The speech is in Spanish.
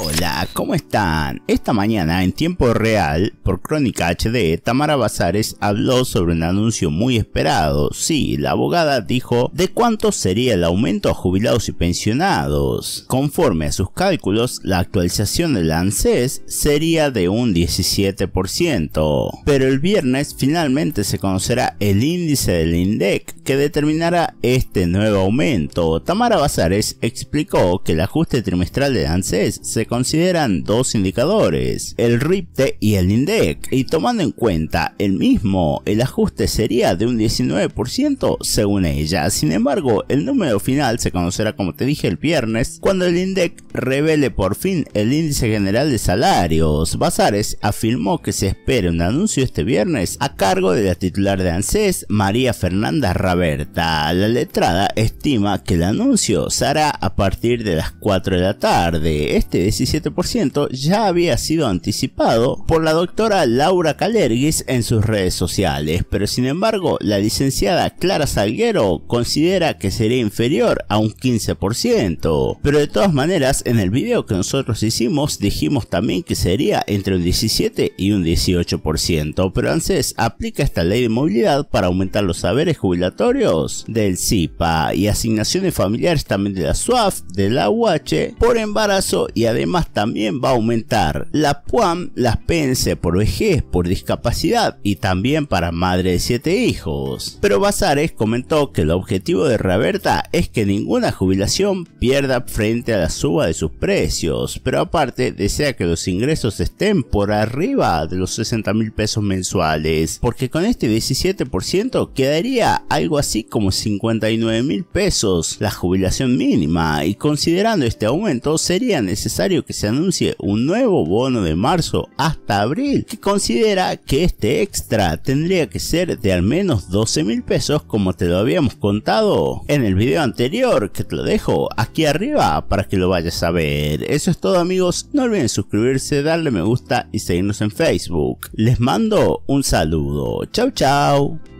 Hola, ¿cómo están? Esta mañana en tiempo real por Crónica HD, Tamara Bazares habló sobre un anuncio muy esperado. Sí, la abogada dijo de cuánto sería el aumento a jubilados y pensionados. Conforme a sus cálculos, la actualización del ANSES sería de un 17%. Pero el viernes finalmente se conocerá el índice del INDEC que determinará este nuevo aumento. Tamara Bazares explicó que el ajuste trimestral del ANSES se consideran dos indicadores, el RIPTE y el INDEC, y tomando en cuenta el mismo, el ajuste sería de un 19% según ella. Sin embargo, el número final se conocerá como te dije el viernes, cuando el INDEC revele por fin el índice general de salarios. Bazares afirmó que se espera un anuncio este viernes a cargo de la titular de ANSES, María Fernanda Raberta. La letrada estima que el anuncio se hará a partir de las 4 de la tarde. Este 17% ya había sido anticipado por la doctora Laura Calergis en sus redes sociales, pero sin embargo la licenciada Clara Salguero considera que sería inferior a un 15%, pero de todas maneras en el video que nosotros hicimos dijimos también que sería entre un 17 y un 18%, pero ANSES aplica esta ley de movilidad para aumentar los saberes jubilatorios del CIPA y asignaciones familiares también de la SUAF, de la UH por embarazo y además más también va a aumentar la PUAM, las PENSE por vejez, por discapacidad y también para madre de siete hijos. Pero Bazares comentó que el objetivo de Raberta es que ninguna jubilación pierda frente a la suba de sus precios, pero aparte desea que los ingresos estén por arriba de los 60 mil pesos mensuales, porque con este 17% quedaría algo así como 59 mil pesos la jubilación mínima y considerando este aumento sería necesario que se anuncie un nuevo bono de marzo hasta abril, que considera que este extra tendría que ser de al menos 12 mil pesos como te lo habíamos contado en el video anterior, que te lo dejo aquí arriba para que lo vayas a ver. Eso es todo amigos, no olviden suscribirse, darle me gusta y seguirnos en Facebook. Les mando un saludo. Chau chao.